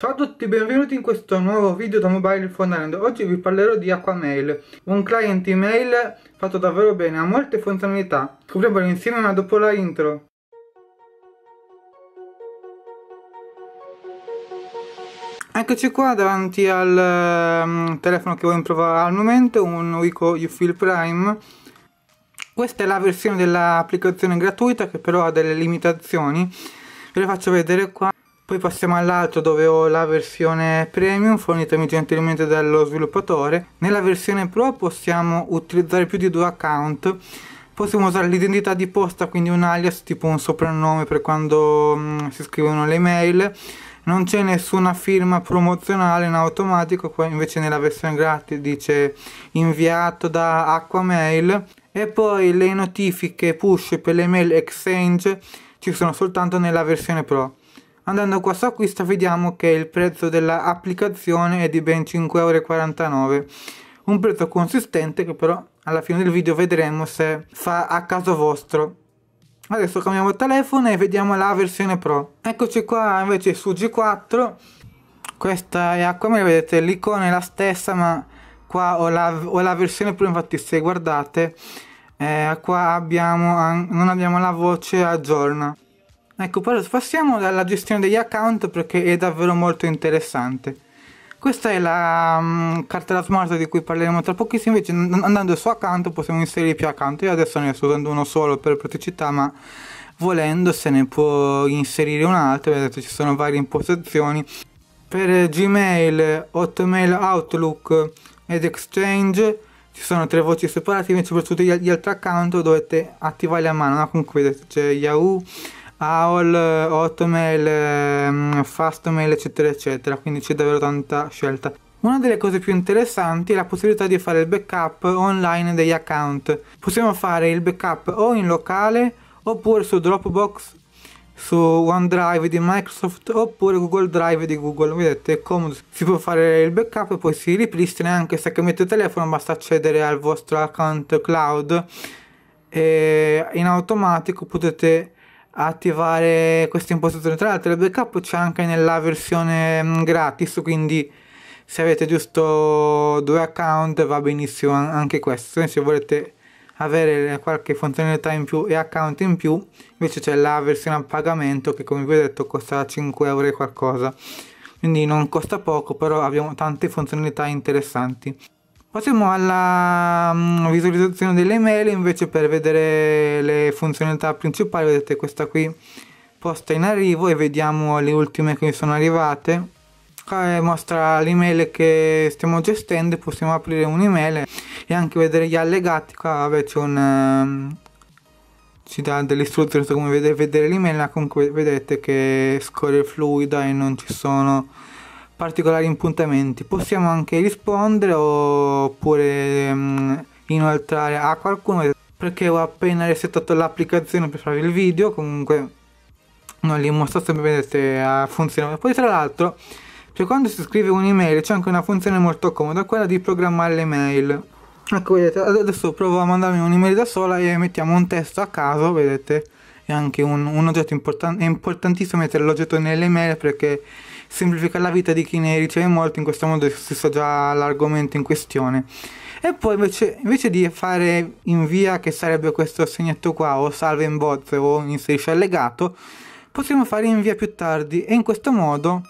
Ciao a tutti, benvenuti in questo nuovo video da Mobile Phone Oggi vi parlerò di Aquamail, un client email fatto davvero bene, ha molte funzionalità. Scopriamolo insieme ma dopo la intro. Eccoci qua davanti al um, telefono che in prova al momento, un Wico Ufil Prime. Questa è la versione dell'applicazione gratuita che però ha delle limitazioni. Ve le faccio vedere qua. Poi passiamo all'altro dove ho la versione premium fornitami gentilmente dallo sviluppatore. Nella versione pro possiamo utilizzare più di due account. Possiamo usare l'identità di posta, quindi un alias, tipo un soprannome per quando mh, mm, si scrivono le mail. Non c'è nessuna firma promozionale in automatico, poi invece nella versione gratis dice inviato da Aquamail. E poi le notifiche push per le mail exchange ci sono soltanto nella versione pro. Andando qua su acquista vediamo che il prezzo dell'applicazione è di ben 5,49€, un prezzo consistente che però alla fine del video vedremo se fa a caso vostro. Adesso cambiamo il telefono e vediamo la versione Pro. Eccoci qua invece su G4, questa è come vedete l'icona è la stessa ma qua ho la, ho la versione Pro, infatti se guardate eh, qua abbiamo, non abbiamo la voce aggiorna. Ecco, passiamo alla gestione degli account perché è davvero molto interessante. Questa è la um, mm, cartella smart di cui parleremo tra pochissimo, invece andando su account possiamo inserire più account. Io adesso ne sto usando uno solo per praticità, ma volendo se ne può inserire un altro, vedete ci sono varie impostazioni. Per Gmail, Hotmail, Outlook ed Exchange ci sono tre voci separate, invece per tutti gli altri account dovete attivarli a mano, ma comunque vedete c'è Yahoo AOL, Hotmail, mm, Fastmail eccetera eccetera, quindi c'è davvero tanta scelta. Una delle cose più interessanti è la possibilità di fare il backup online degli account. Possiamo fare il backup o in locale oppure su Dropbox, su OneDrive di Microsoft oppure Google Drive di Google. Vedete, è comodo. Si può fare il backup e poi si ripristina anche se cambiate telefono, basta accedere al vostro account cloud e in automatico potete attivare questa impostazione. Tra l'altro il backup c'è anche nella versione mm, gratis, quindi se avete giusto due account va benissimo anche questo. Se volete avere qualche funzionalità in più e account in più, invece c'è la versione a pagamento che come vi ho detto costa 5 euro e qualcosa. Quindi non costa poco, però abbiamo tante funzionalità interessanti. Passiamo alla mm, visualizzazione delle mail invece per vedere le funzionalità principali, vedete questa qui posta in arrivo e vediamo le ultime che mi sono arrivate eh, mostra l'email che stiamo gestendo possiamo aprire un'email e anche vedere gli allegati qua vabbè c'è un um, ci dà delle istruzioni su come vedere, vedere l'email comunque vedete che scorre fluida e non ci sono particolari impuntamenti. Possiamo anche rispondere oppure mh, mm, inoltrare a qualcuno perché ho appena resettato l'applicazione per fare il video, comunque non li mostro sempre vedete se funziona. Poi tra l'altro, cioè quando si scrive un'email c'è anche una funzione molto comoda, quella di programmare le mail. Ecco, vedete, adesso provo a mandarmi un'email da sola e mettiamo un testo a caso, vedete, è anche un, un oggetto importante, è importantissimo mettere l'oggetto nelle mail perché semplificare la vita di chi ne riceve molti, in questo modo si sa già l'argomento in questione. E poi invece, invece, di fare invia, che sarebbe questo segnetto qua, o salve in bozze o inserisce allegato, possiamo fare invia più tardi e in questo modo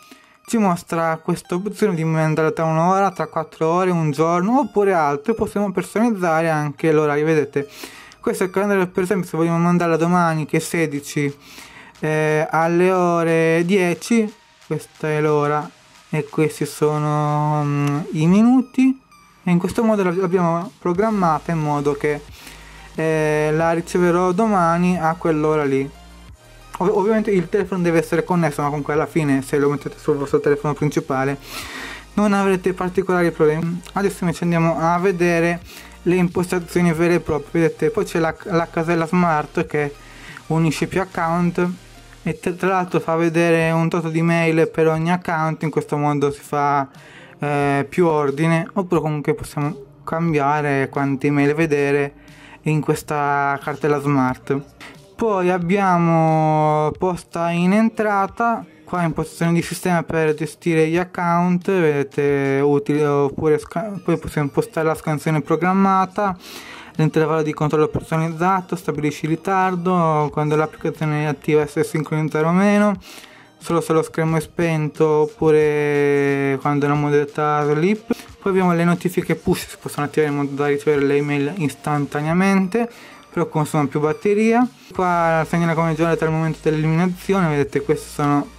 ci mostra questa opzione di mandare tra un'ora, tra quattro ore, un giorno oppure altro. Possiamo personalizzare anche l'orario, vedete. Questo è il calendario, per esempio, se vogliamo mandarla domani che è 16 eh, alle ore 10 questa è l'ora e questi sono um, i minuti e in questo modo l'abbiamo programmata in modo che eh, la riceverò domani a quell'ora lì Ov ovviamente il telefono deve essere connesso ma comunque alla fine se lo mettete sul vostro telefono principale non avrete particolari problemi adesso invece andiamo a vedere le impostazioni vere e proprie vedete poi c'è la, la casella smart che unisce più account e tra l'altro fa vedere un tot di mail per ogni account in questo modo si fa eh, più ordine oppure comunque possiamo cambiare quante mail vedere in questa cartella smart poi abbiamo posta in entrata qua in posizione di sistema per gestire gli account vedete utile oppure poi possiamo impostare la scansione programmata l'intervallo di controllo personalizzato, stabilisci il ritardo, quando l'applicazione è attiva se è sincronizzata o meno, solo se lo schermo è spento oppure quando è una modalità sleep. Poi abbiamo le notifiche push, si possono attivare in modo da ricevere le email istantaneamente, però consumano più batteria. Qua segnala come giornata al momento dell'eliminazione, vedete questi sono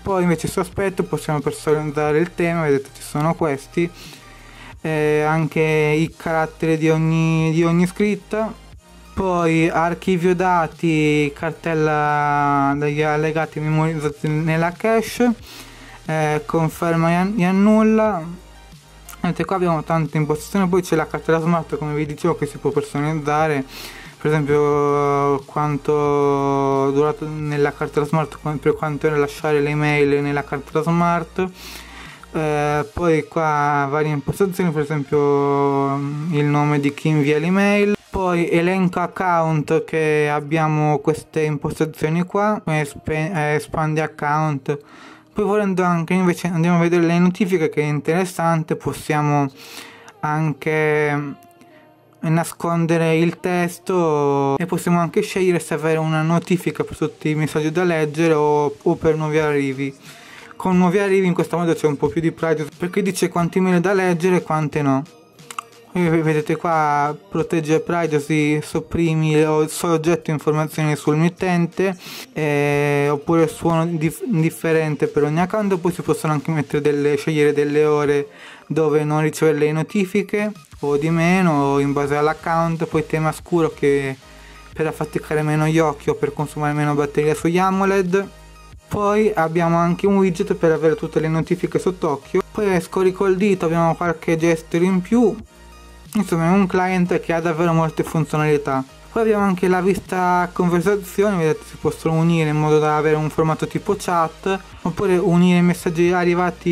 poi invece sospetto possiamo personalizzare il tema, vedete ci sono questi eh, anche i caratteri di ogni, di ogni scritta, poi archivio dati, cartella degli allegati memorizzati nella cache, eh, conferma e annulla. Mentre qua abbiamo tante impostazioni, poi c'è la cartella smart come vi dicevo che si può personalizzare, per esempio quanto durato nella cartella smart, per quanto lasciare le email nella cartella smart eh, poi qua varie impostazioni per esempio mm, il nome di chi invia l'email poi elenco account che abbiamo queste impostazioni qua eh, espandi account poi volendo anche invece andiamo a vedere le notifiche che è interessante possiamo anche mm, nascondere il testo e possiamo anche scegliere se avere una notifica per tutti i messaggi da leggere o, o per nuovi arrivi con nuovi arrivi in questo modo c'è un po' più di privacy perché dice quanti mail da leggere e quante no e vedete qua protegge privacy sopprimi o soggetto informazioni sul mittente eh, oppure suono dif differente per ogni account poi si possono anche mettere delle scegliere delle ore dove non ricevere le notifiche o di meno o in base all'account poi tema scuro che per affaticare meno gli occhi o per consumare meno batteria sugli AMOLED poi abbiamo anche un widget per avere tutte le notifiche sott'occhio poi scorico il dito abbiamo qualche gesture in più insomma è un client che ha davvero molte funzionalità poi abbiamo anche la vista conversazione, vedete si possono unire in modo da avere un formato tipo chat, oppure unire messaggi arrivati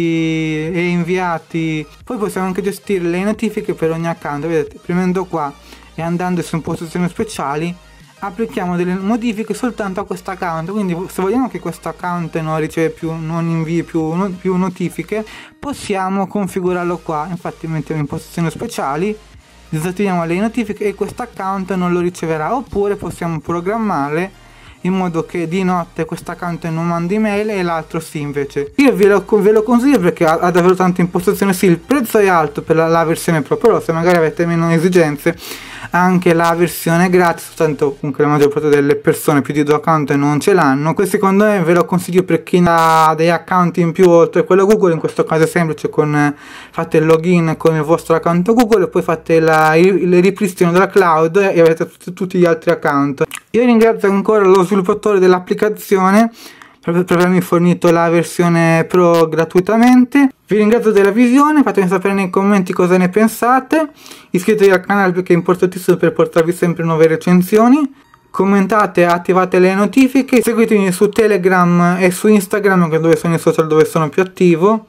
e inviati. Poi possiamo anche gestire le notifiche per ogni account, vedete premendo qua e andando su impostazioni speciali applichiamo delle modifiche soltanto a questo account quindi se vogliamo che questo account non, più, non invii più, no, più notifiche possiamo configurarlo qua infatti mettiamo impostazioni speciali disattiviamo le notifiche e questo account non lo riceverà oppure possiamo programmare in modo che di notte questo account non mandi mail e l'altro sì invece io ve lo, ve lo consiglio perché ha, ha, davvero tante impostazioni sì il prezzo è alto per la, la versione pro però se magari avete meno esigenze anche la versione gratis soltanto comunque la maggior parte delle persone più di due account non ce l'hanno questo secondo me ve lo consiglio per chi ha degli account in più oltre a quello Google in questo caso è semplice con fate il login con il vostro account Google e poi fate la, il, il ripristino della cloud e avete tutti, tutti gli altri account io ringrazio ancora lo sviluppatore dell'applicazione proprio per avermi fornito la versione Pro gratuitamente. Vi ringrazio della visione, fatemi sapere nei commenti cosa ne pensate, iscrivetevi al canale perché è importantissimo per portarvi sempre nuove recensioni, commentate, attivate le notifiche, seguitemi su Telegram e su Instagram dove sono i social dove sono più attivo,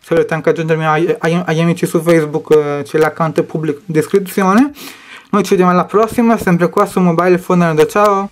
se volete anche aggiungermi ag ag agli amici su Facebook eh, c'è l'account pubblico in descrizione. Noi ci vediamo alla prossima, sempre qua su Mobile Fondando, ciao!